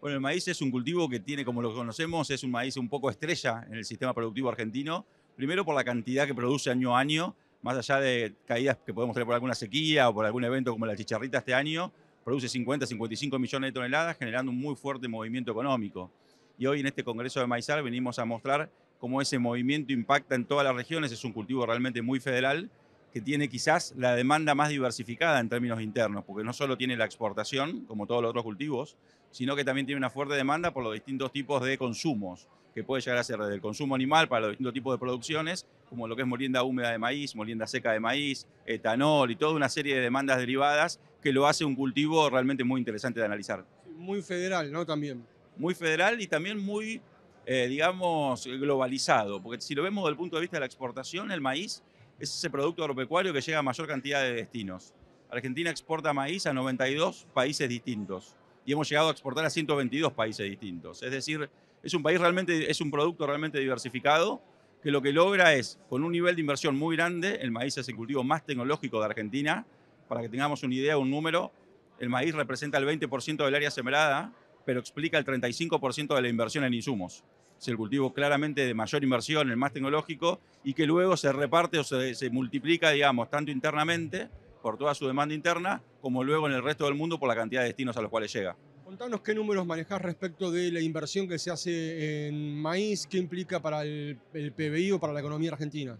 Bueno, el maíz es un cultivo que tiene, como lo conocemos, es un maíz un poco estrella en el sistema productivo argentino. Primero por la cantidad que produce año a año, más allá de caídas que podemos tener por alguna sequía o por algún evento como la chicharrita este año, produce 50, 55 millones de toneladas, generando un muy fuerte movimiento económico. Y hoy en este Congreso de Maizal venimos a mostrar cómo ese movimiento impacta en todas las regiones. Es un cultivo realmente muy federal que tiene quizás la demanda más diversificada en términos internos, porque no solo tiene la exportación, como todos los otros cultivos, sino que también tiene una fuerte demanda por los distintos tipos de consumos, que puede llegar a ser desde el consumo animal para los distintos tipos de producciones, como lo que es molienda húmeda de maíz, molienda seca de maíz, etanol y toda una serie de demandas derivadas que lo hace un cultivo realmente muy interesante de analizar. Muy federal, ¿no? También. Muy federal y también muy, eh, digamos, globalizado, porque si lo vemos desde el punto de vista de la exportación, el maíz es ese producto agropecuario que llega a mayor cantidad de destinos. Argentina exporta maíz a 92 países distintos y hemos llegado a exportar a 122 países distintos. Es decir, es un país realmente, es un producto realmente diversificado que lo que logra es, con un nivel de inversión muy grande, el maíz es el cultivo más tecnológico de Argentina, para que tengamos una idea, un número, el maíz representa el 20% del área sembrada, pero explica el 35% de la inversión en insumos es el cultivo claramente de mayor inversión, el más tecnológico, y que luego se reparte o se, multiplica, digamos, tanto internamente por toda su demanda interna, como luego en el resto del mundo por la cantidad de destinos a los cuales llega. Contanos qué números manejás respecto de la inversión que se hace en maíz, qué implica para el, PBI o para la economía argentina.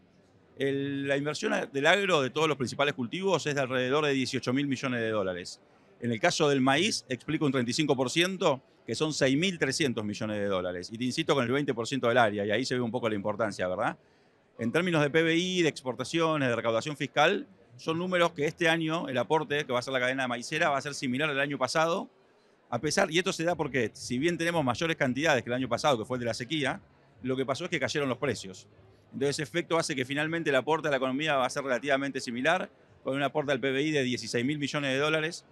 la inversión del agro de todos los principales cultivos es de alrededor de 18 mil millones de dólares. En el caso del maíz, explico un 35%, que son 6.300 millones de dólares. Y te insisto con el 20% del área, y ahí se ve un poco la importancia, ¿verdad? En términos de PBI, de exportaciones, de recaudación fiscal, son números que este año el aporte que va a ser la cadena de maicera va a ser similar al año pasado, a pesar, y esto se da porque si bien tenemos mayores cantidades que el año pasado, que fue el de la sequía, lo que pasó es que cayeron los precios. Entonces ese efecto hace que finalmente el aporte a la economía va a ser relativamente similar, con un aporte al PBI de 16.000 millones de dólares.